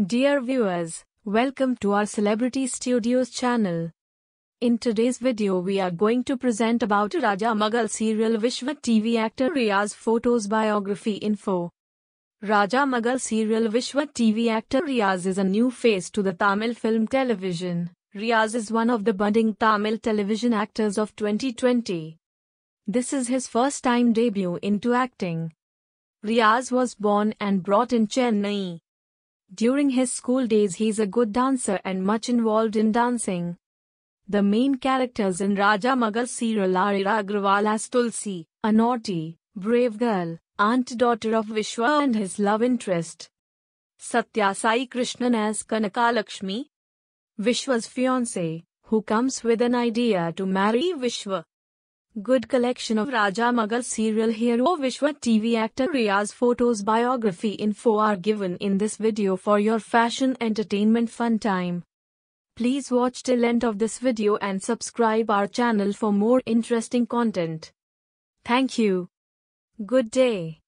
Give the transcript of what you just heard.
Dear viewers, welcome to our Celebrity Studios channel. In today's video we are going to present about Raja Mughal serial Vishwa TV actor Riaz Photos Biography Info. Raja Mughal serial Vishwa TV actor Riaz is a new face to the Tamil film television. Riaz is one of the budding Tamil television actors of 2020. This is his first time debut into acting. Riaz was born and brought in Chennai, during his school days he's a good dancer and much involved in dancing. The main characters in Raja Magal serial are Ira Agrawal as Tulsi, a naughty, brave girl, aunt-daughter of Vishwa and his love interest. Satya Sai Krishnan as Kanakalakshmi, Vishwa's fiancé, who comes with an idea to marry Vishwa. Good collection of Raja Mughal serial hero Vishwa TV actor Riyaz photos biography info are given in this video for your fashion entertainment fun time. Please watch till end of this video and subscribe our channel for more interesting content. Thank you. Good day.